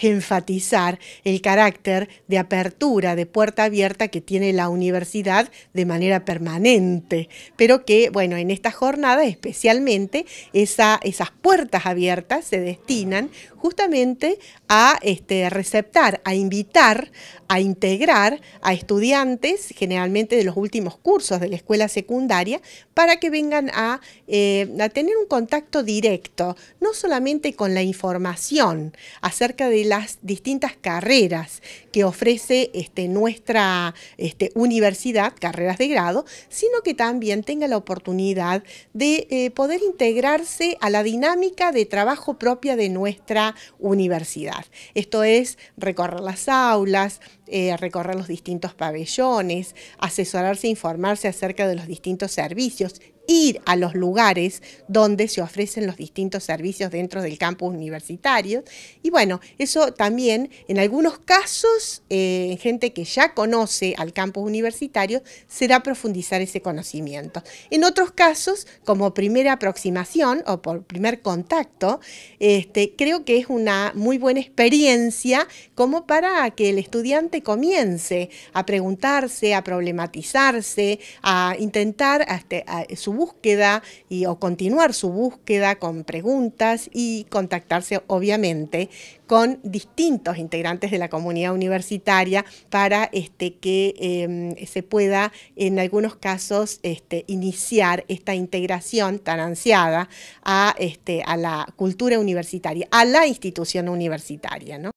enfatizar el carácter de apertura, de puerta abierta que tiene la universidad de manera permanente, pero que, bueno, en esta jornada especialmente esas puertas abiertas se destinan justamente a este, receptar, a invitar, a integrar a estudiantes, generalmente de los últimos cursos de la escuela secundaria, para que vengan a, eh, a tener un contacto directo, no solamente con la información acerca de las distintas carreras que ofrece este, nuestra este, universidad, carreras de grado, sino que también tenga la oportunidad de eh, poder integrarse a la dinámica de trabajo propia de nuestra universidad. Esto es recorrer las aulas, eh, recorrer los distintos pabellones, asesorarse e informarse acerca de los distintos servicios ir a los lugares donde se ofrecen los distintos servicios dentro del campus universitario. Y bueno, eso también en algunos casos, eh, gente que ya conoce al campus universitario, será profundizar ese conocimiento. En otros casos, como primera aproximación o por primer contacto, este, creo que es una muy buena experiencia como para que el estudiante comience a preguntarse, a problematizarse, a intentar este, su búsqueda y, o continuar su búsqueda con preguntas y contactarse obviamente con distintos integrantes de la comunidad universitaria para este, que em, se pueda en algunos casos este, iniciar esta integración tan ansiada a, este, a la cultura universitaria, a la institución universitaria. ¿no?